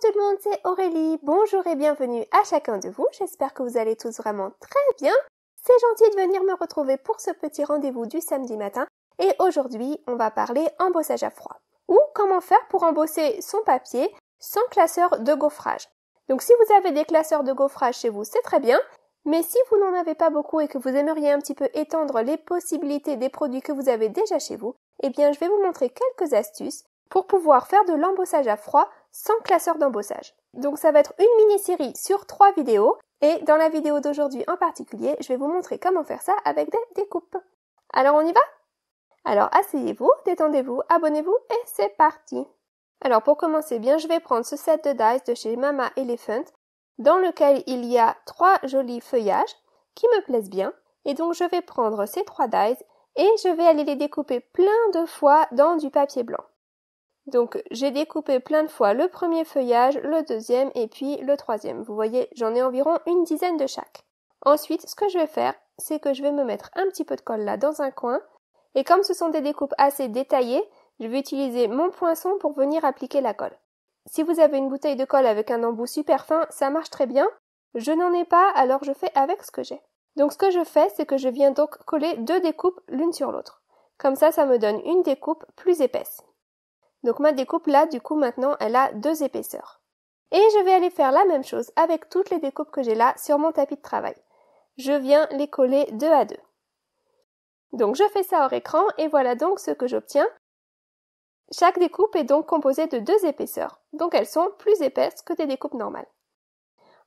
tout le monde, c'est Aurélie. Bonjour et bienvenue à chacun de vous. J'espère que vous allez tous vraiment très bien. C'est gentil de venir me retrouver pour ce petit rendez-vous du samedi matin. Et aujourd'hui, on va parler embossage à froid. Ou comment faire pour embosser son papier sans classeur de gaufrage. Donc si vous avez des classeurs de gaufrage chez vous, c'est très bien. Mais si vous n'en avez pas beaucoup et que vous aimeriez un petit peu étendre les possibilités des produits que vous avez déjà chez vous, eh bien je vais vous montrer quelques astuces pour pouvoir faire de l'embossage à froid sans classeur d'embossage. Donc ça va être une mini-série sur trois vidéos et dans la vidéo d'aujourd'hui en particulier, je vais vous montrer comment faire ça avec des découpes. Alors on y va Alors asseyez-vous, détendez-vous, abonnez-vous et c'est parti Alors pour commencer bien, je vais prendre ce set de dice de chez Mama Elephant dans lequel il y a trois jolis feuillages qui me plaisent bien et donc je vais prendre ces trois dies, et je vais aller les découper plein de fois dans du papier blanc. Donc j'ai découpé plein de fois le premier feuillage, le deuxième et puis le troisième. Vous voyez, j'en ai environ une dizaine de chaque. Ensuite, ce que je vais faire, c'est que je vais me mettre un petit peu de colle là dans un coin. Et comme ce sont des découpes assez détaillées, je vais utiliser mon poinçon pour venir appliquer la colle. Si vous avez une bouteille de colle avec un embout super fin, ça marche très bien. Je n'en ai pas, alors je fais avec ce que j'ai. Donc ce que je fais, c'est que je viens donc coller deux découpes l'une sur l'autre. Comme ça, ça me donne une découpe plus épaisse. Donc ma découpe là, du coup maintenant, elle a deux épaisseurs. Et je vais aller faire la même chose avec toutes les découpes que j'ai là sur mon tapis de travail. Je viens les coller deux à deux. Donc je fais ça hors écran et voilà donc ce que j'obtiens. Chaque découpe est donc composée de deux épaisseurs, donc elles sont plus épaisses que des découpes normales.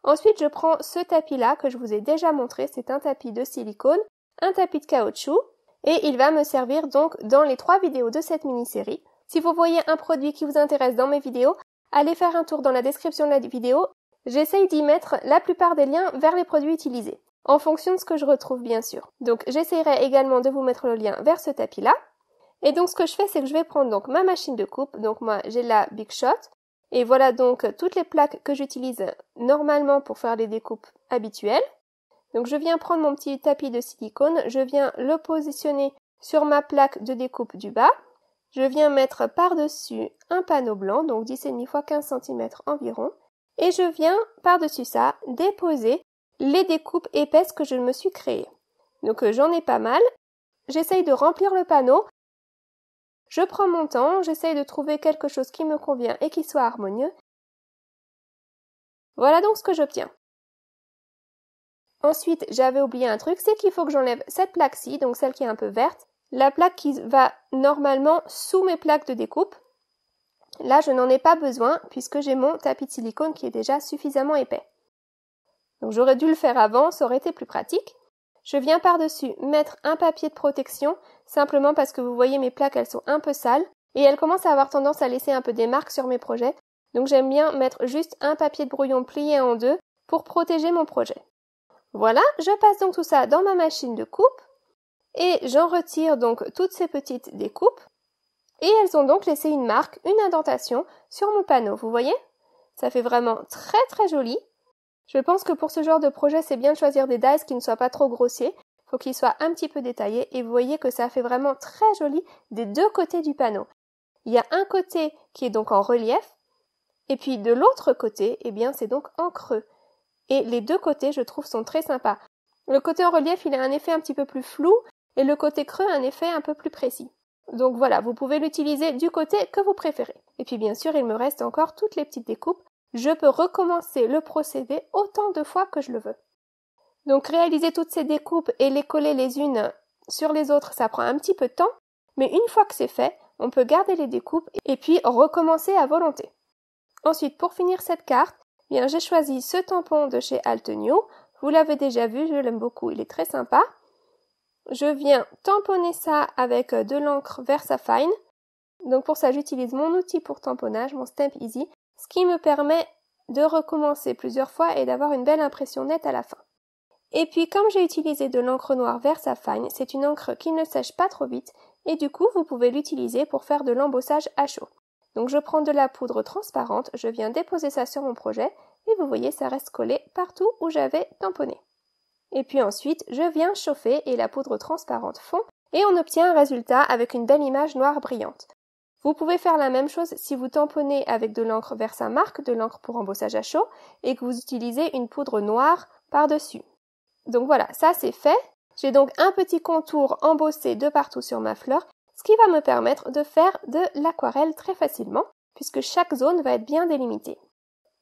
Ensuite, je prends ce tapis-là que je vous ai déjà montré, c'est un tapis de silicone, un tapis de caoutchouc, et il va me servir donc dans les trois vidéos de cette mini-série si vous voyez un produit qui vous intéresse dans mes vidéos, allez faire un tour dans la description de la vidéo. J'essaye d'y mettre la plupart des liens vers les produits utilisés, en fonction de ce que je retrouve bien sûr. Donc j'essaierai également de vous mettre le lien vers ce tapis-là. Et donc ce que je fais, c'est que je vais prendre donc ma machine de coupe. Donc moi j'ai la Big Shot. Et voilà donc toutes les plaques que j'utilise normalement pour faire les découpes habituelles. Donc je viens prendre mon petit tapis de silicone, je viens le positionner sur ma plaque de découpe du bas. Je viens mettre par-dessus un panneau blanc, donc 10,5 x 15 cm environ, et je viens par-dessus ça déposer les découpes épaisses que je me suis créées. Donc euh, j'en ai pas mal. J'essaye de remplir le panneau. Je prends mon temps, j'essaye de trouver quelque chose qui me convient et qui soit harmonieux. Voilà donc ce que j'obtiens. Ensuite, j'avais oublié un truc, c'est qu'il faut que j'enlève cette plaque-ci, donc celle qui est un peu verte, la plaque qui va normalement sous mes plaques de découpe. Là, je n'en ai pas besoin puisque j'ai mon tapis de silicone qui est déjà suffisamment épais. Donc j'aurais dû le faire avant, ça aurait été plus pratique. Je viens par-dessus mettre un papier de protection, simplement parce que vous voyez mes plaques, elles sont un peu sales, et elles commencent à avoir tendance à laisser un peu des marques sur mes projets, donc j'aime bien mettre juste un papier de brouillon plié en deux pour protéger mon projet. Voilà, je passe donc tout ça dans ma machine de coupe, et j'en retire donc toutes ces petites découpes. Et elles ont donc laissé une marque, une indentation sur mon panneau, vous voyez Ça fait vraiment très très joli. Je pense que pour ce genre de projet, c'est bien de choisir des dies qui ne soient pas trop grossiers. Faut qu'ils soient un petit peu détaillés et vous voyez que ça fait vraiment très joli des deux côtés du panneau. Il y a un côté qui est donc en relief et puis de l'autre côté, eh bien, c'est donc en creux. Et les deux côtés, je trouve, sont très sympas. Le côté en relief, il a un effet un petit peu plus flou et le côté creux un effet un peu plus précis. Donc voilà, vous pouvez l'utiliser du côté que vous préférez. Et puis bien sûr, il me reste encore toutes les petites découpes. Je peux recommencer le procédé autant de fois que je le veux. Donc réaliser toutes ces découpes et les coller les unes sur les autres, ça prend un petit peu de temps, mais une fois que c'est fait, on peut garder les découpes et puis recommencer à volonté. Ensuite, pour finir cette carte, bien j'ai choisi ce tampon de chez Alt Vous l'avez déjà vu, je l'aime beaucoup, il est très sympa. Je viens tamponner ça avec euh, de l'encre VersaFine. Donc pour ça, j'utilise mon outil pour tamponnage, mon Stamp Easy, ce qui me permet de recommencer plusieurs fois et d'avoir une belle impression nette à la fin. Et puis comme j'ai utilisé de l'encre noire VersaFine, c'est une encre qui ne sèche pas trop vite et du coup vous pouvez l'utiliser pour faire de l'embossage à chaud. Donc je prends de la poudre transparente, je viens déposer ça sur mon projet et vous voyez ça reste collé partout où j'avais tamponné et puis ensuite je viens chauffer et la poudre transparente fond et on obtient un résultat avec une belle image noire brillante. Vous pouvez faire la même chose si vous tamponnez avec de l'encre sa marque, de l'encre pour embossage à chaud, et que vous utilisez une poudre noire par-dessus. Donc voilà, ça c'est fait. J'ai donc un petit contour embossé de partout sur ma fleur, ce qui va me permettre de faire de l'aquarelle très facilement, puisque chaque zone va être bien délimitée.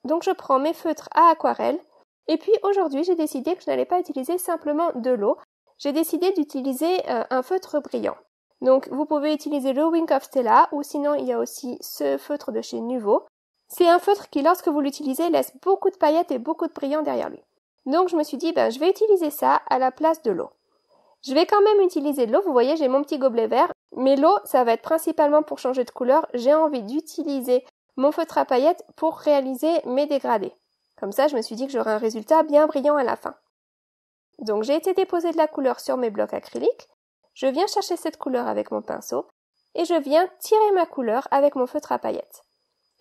Donc je prends mes feutres à aquarelle, et puis aujourd'hui, j'ai décidé que je n'allais pas utiliser simplement de l'eau, j'ai décidé d'utiliser euh, un feutre brillant. Donc vous pouvez utiliser le Wink of Stella ou sinon il y a aussi ce feutre de chez Nuvo. C'est un feutre qui lorsque vous l'utilisez laisse beaucoup de paillettes et beaucoup de brillants derrière lui. Donc je me suis dit ben je vais utiliser ça à la place de l'eau. Je vais quand même utiliser de l'eau, vous voyez j'ai mon petit gobelet vert, mais l'eau ça va être principalement pour changer de couleur, j'ai envie d'utiliser mon feutre à paillettes pour réaliser mes dégradés. Comme ça, je me suis dit que j'aurais un résultat bien brillant à la fin. Donc j'ai été déposer de la couleur sur mes blocs acryliques, je viens chercher cette couleur avec mon pinceau, et je viens tirer ma couleur avec mon feutre à paillettes.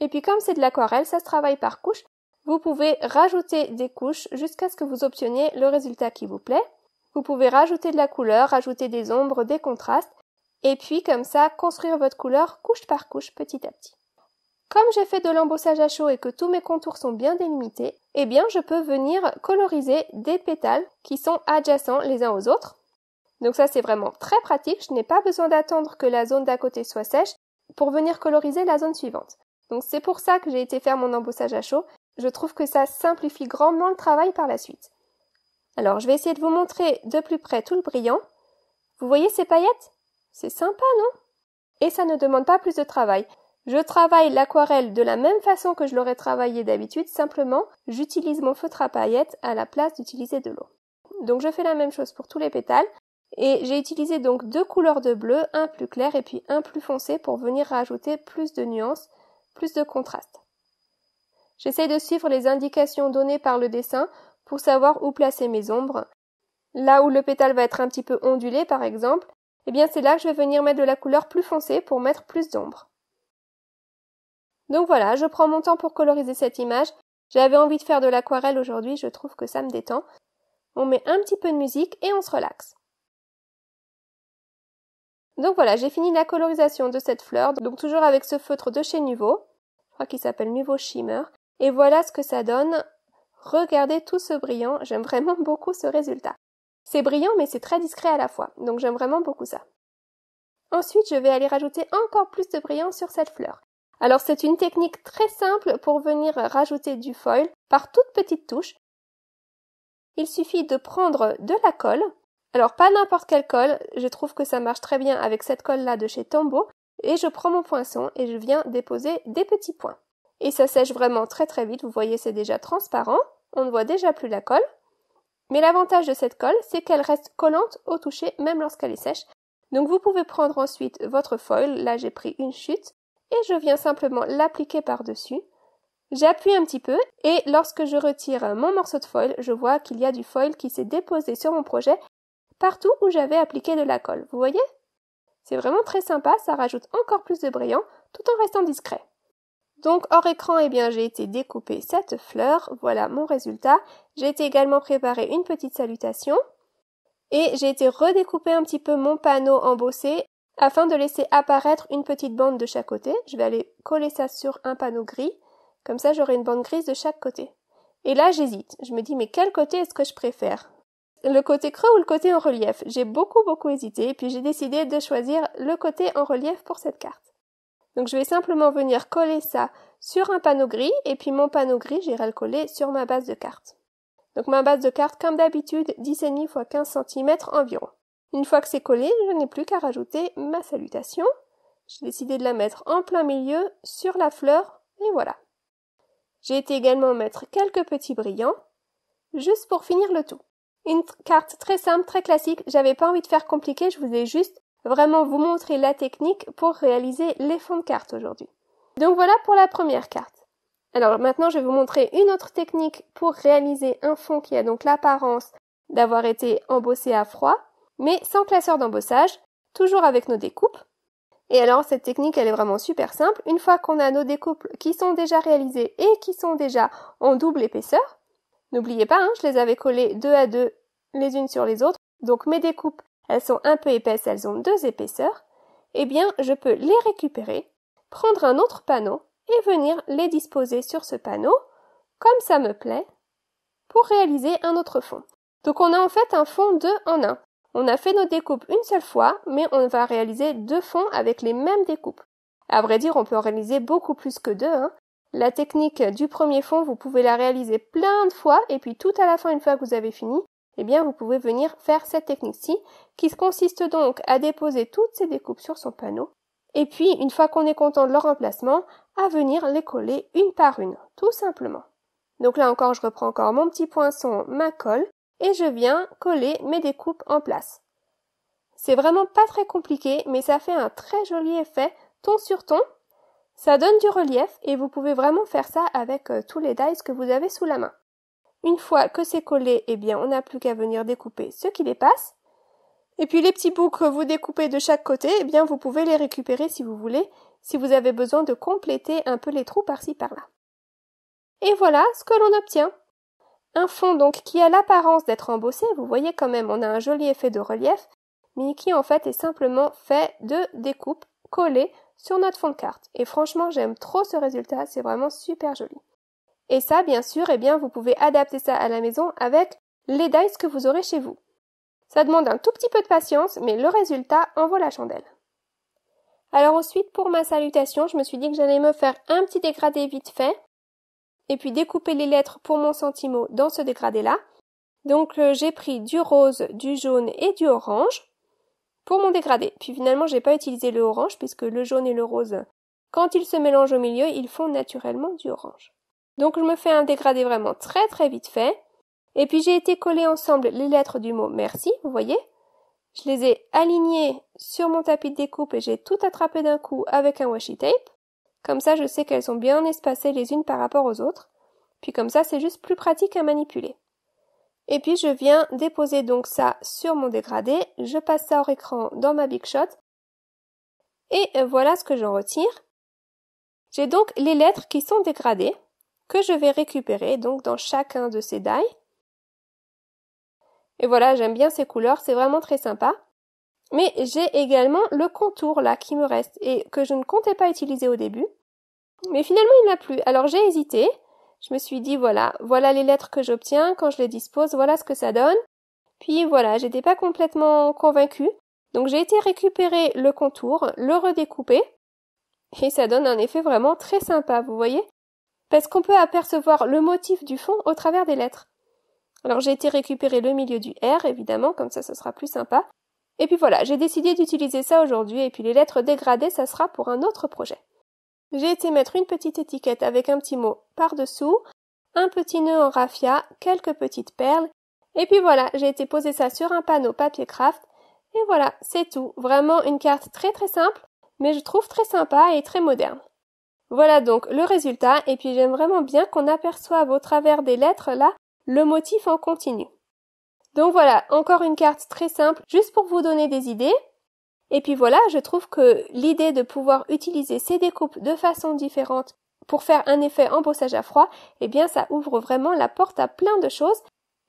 Et puis comme c'est de l'aquarelle, ça se travaille par couche, vous pouvez rajouter des couches jusqu'à ce que vous obteniez le résultat qui vous plaît. Vous pouvez rajouter de la couleur, rajouter des ombres, des contrastes, et puis comme ça construire votre couleur couche par couche petit à petit. Comme j'ai fait de l'embossage à chaud et que tous mes contours sont bien délimités, eh bien je peux venir coloriser des pétales qui sont adjacents les uns aux autres. Donc ça c'est vraiment très pratique, je n'ai pas besoin d'attendre que la zone d'à côté soit sèche pour venir coloriser la zone suivante. Donc c'est pour ça que j'ai été faire mon embossage à chaud, je trouve que ça simplifie grandement le travail par la suite. Alors je vais essayer de vous montrer de plus près tout le brillant. Vous voyez ces paillettes C'est sympa, non et ça ne demande pas plus de travail. Je travaille l'aquarelle de la même façon que je l'aurais travaillé d'habitude, simplement j'utilise mon feutre à paillettes à la place d'utiliser de l'eau. Donc je fais la même chose pour tous les pétales et j'ai utilisé donc deux couleurs de bleu, un plus clair et puis un plus foncé pour venir rajouter plus de nuances, plus de contraste. J'essaye de suivre les indications données par le dessin pour savoir où placer mes ombres. Là où le pétale va être un petit peu ondulé par exemple, eh bien c'est là que je vais venir mettre de la couleur plus foncée pour mettre plus d'ombre. Donc voilà, je prends mon temps pour coloriser cette image. J'avais envie de faire de l'aquarelle aujourd'hui, je trouve que ça me détend. On met un petit peu de musique et on se relaxe. Donc voilà, j'ai fini la colorisation de cette fleur, donc toujours avec ce feutre de chez Nouveau. je crois qu'il s'appelle Nouveau Shimmer, et voilà ce que ça donne. Regardez tout ce brillant, j'aime vraiment beaucoup ce résultat. C'est brillant mais c'est très discret à la fois, donc j'aime vraiment beaucoup ça. Ensuite, je vais aller rajouter encore plus de brillant sur cette fleur. Alors c'est une technique très simple pour venir rajouter du foil par toutes petites touches. Il suffit de prendre de la colle. Alors pas n'importe quelle colle, je trouve que ça marche très bien avec cette colle là de chez Tombow et je prends mon poinçon et je viens déposer des petits points. Et ça sèche vraiment très très vite, vous voyez c'est déjà transparent, on ne voit déjà plus la colle. Mais l'avantage de cette colle, c'est qu'elle reste collante au toucher même lorsqu'elle est sèche. Donc vous pouvez prendre ensuite votre foil, là j'ai pris une chute, et je viens simplement l'appliquer par-dessus. J'appuie un petit peu et lorsque je retire mon morceau de foil, je vois qu'il y a du foil qui s'est déposé sur mon projet partout où j'avais appliqué de la colle. Vous voyez C'est vraiment très sympa, ça rajoute encore plus de brillant tout en restant discret. Donc hors écran, eh bien j'ai été découper cette fleur, voilà mon résultat. J'ai été également préparer une petite salutation et j'ai été redécouper un petit peu mon panneau embossé afin de laisser apparaître une petite bande de chaque côté, je vais aller coller ça sur un panneau gris. Comme ça, j'aurai une bande grise de chaque côté. Et là, j'hésite. Je me dis, mais quel côté est-ce que je préfère Le côté creux ou le côté en relief J'ai beaucoup, beaucoup hésité, et puis j'ai décidé de choisir le côté en relief pour cette carte. Donc, je vais simplement venir coller ça sur un panneau gris, et puis mon panneau gris, j'irai le coller sur ma base de carte. Donc, ma base de carte, comme d'habitude, 10,5 x 15 cm environ. Une fois que c'est collé, je n'ai plus qu'à rajouter ma salutation. J'ai décidé de la mettre en plein milieu sur la fleur et voilà. J'ai été également mettre quelques petits brillants juste pour finir le tout. Une carte très simple, très classique, j'avais pas envie de faire compliqué, je voulais juste vraiment vous montrer la technique pour réaliser les fonds de carte aujourd'hui. Donc voilà pour la première carte. Alors maintenant je vais vous montrer une autre technique pour réaliser un fond qui a donc l'apparence d'avoir été embossé à froid, mais sans classeur d'embossage, toujours avec nos découpes. Et alors cette technique elle est vraiment super simple. Une fois qu'on a nos découpes qui sont déjà réalisées et qui sont déjà en double épaisseur, n'oubliez pas, hein, je les avais collées deux à deux les unes sur les autres, donc mes découpes elles sont un peu épaisses, elles ont deux épaisseurs, eh bien je peux les récupérer, prendre un autre panneau et venir les disposer sur ce panneau, comme ça me plaît, pour réaliser un autre fond. Donc on a en fait un fond deux en un. On a fait nos découpes une seule fois, mais on va réaliser deux fonds avec les mêmes découpes. À vrai dire, on peut en réaliser beaucoup plus que deux. Hein. La technique du premier fond, vous pouvez la réaliser plein de fois, et puis tout à la fin, une fois que vous avez fini, eh bien, vous pouvez venir faire cette technique-ci, qui consiste donc à déposer toutes ces découpes sur son panneau, et puis, une fois qu'on est content de leur emplacement, à venir les coller une par une, tout simplement. Donc là encore, je reprends encore mon petit poinçon, ma colle, et je viens coller mes découpes en place. C'est vraiment pas très compliqué, mais ça fait un très joli effet ton sur ton. Ça donne du relief et vous pouvez vraiment faire ça avec euh, tous les dies que vous avez sous la main. Une fois que c'est collé, eh bien, on n'a plus qu'à venir découper ce qui dépasse. Et puis les petits bouts que vous découpez de chaque côté, eh bien, vous pouvez les récupérer si vous voulez, si vous avez besoin de compléter un peu les trous par-ci par-là. Et voilà ce que l'on obtient un fond donc qui a l'apparence d'être embossé, vous voyez quand même, on a un joli effet de relief, mais qui en fait est simplement fait de découpes collées sur notre fond de carte. Et franchement, j'aime trop ce résultat, c'est vraiment super joli. Et ça, bien sûr, eh bien, vous pouvez adapter ça à la maison avec les dice que vous aurez chez vous. Ça demande un tout petit peu de patience, mais le résultat en vaut la chandelle. Alors ensuite, pour ma salutation, je me suis dit que j'allais me faire un petit dégradé vite fait et puis découper les lettres pour mon centimo dans ce dégradé-là. Donc euh, j'ai pris du rose, du jaune et du orange pour mon dégradé. Puis finalement j'ai pas utilisé le orange puisque le jaune et le rose, quand ils se mélangent au milieu, ils font naturellement du orange. Donc je me fais un dégradé vraiment très très vite fait. Et puis j'ai été coller ensemble les lettres du mot merci, vous voyez. Je les ai alignées sur mon tapis de découpe et j'ai tout attrapé d'un coup avec un washi tape. Comme ça, je sais qu'elles sont bien espacées les unes par rapport aux autres. Puis comme ça, c'est juste plus pratique à manipuler. Et puis je viens déposer donc ça sur mon dégradé, je passe ça hors écran dans ma Big Shot. Et voilà ce que j'en retire. J'ai donc les lettres qui sont dégradées, que je vais récupérer donc dans chacun de ces die. Et voilà, j'aime bien ces couleurs, c'est vraiment très sympa. Mais j'ai également le contour là qui me reste et que je ne comptais pas utiliser au début. Mais finalement il n'a plus. Alors j'ai hésité. Je me suis dit voilà, voilà les lettres que j'obtiens quand je les dispose, voilà ce que ça donne. Puis voilà, j'étais pas complètement convaincue. Donc j'ai été récupérer le contour, le redécouper. Et ça donne un effet vraiment très sympa, vous voyez Parce qu'on peut apercevoir le motif du fond au travers des lettres. Alors j'ai été récupérer le milieu du R, évidemment, comme ça ce sera plus sympa. Et puis voilà, j'ai décidé d'utiliser ça aujourd'hui et puis les lettres dégradées, ça sera pour un autre projet. J'ai été mettre une petite étiquette avec un petit mot par-dessous, un petit nœud en raffia, quelques petites perles, et puis voilà, j'ai été poser ça sur un panneau papier craft, et voilà, c'est tout. Vraiment une carte très très simple, mais je trouve très sympa et très moderne. Voilà donc le résultat, et puis j'aime vraiment bien qu'on aperçoive au travers des lettres là le motif en continu. Donc voilà, encore une carte très simple, juste pour vous donner des idées. Et puis voilà, je trouve que l'idée de pouvoir utiliser ces découpes de façon différente pour faire un effet embossage à froid, eh bien ça ouvre vraiment la porte à plein de choses.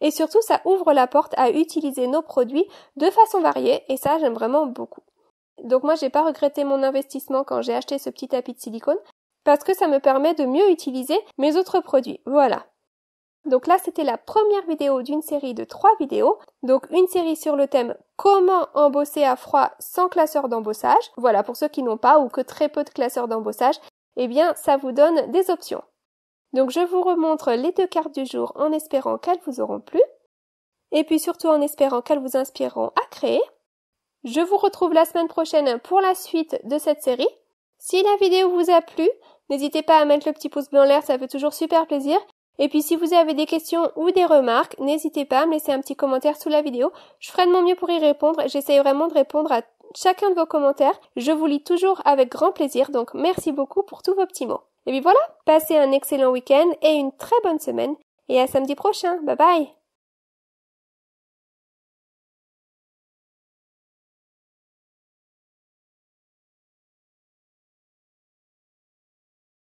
Et surtout, ça ouvre la porte à utiliser nos produits de façon variée, et ça, j'aime vraiment beaucoup. Donc moi, j'ai pas regretté mon investissement quand j'ai acheté ce petit tapis de silicone, parce que ça me permet de mieux utiliser mes autres produits. Voilà. Donc là, c'était la première vidéo d'une série de trois vidéos. Donc une série sur le thème comment embosser à froid sans classeur d'embossage. Voilà, pour ceux qui n'ont pas ou que très peu de classeurs d'embossage, eh bien, ça vous donne des options. Donc je vous remontre les deux cartes du jour en espérant qu'elles vous auront plu. Et puis surtout en espérant qu'elles vous inspireront à créer. Je vous retrouve la semaine prochaine pour la suite de cette série. Si la vidéo vous a plu, n'hésitez pas à mettre le petit pouce bleu en l'air, ça fait toujours super plaisir. Et puis si vous avez des questions ou des remarques, n'hésitez pas à me laisser un petit commentaire sous la vidéo. Je ferai de mon mieux pour y répondre. J'essaye vraiment de répondre à chacun de vos commentaires. Je vous lis toujours avec grand plaisir. Donc merci beaucoup pour tous vos petits mots. Et puis voilà, passez un excellent week-end et une très bonne semaine. Et à samedi prochain. Bye bye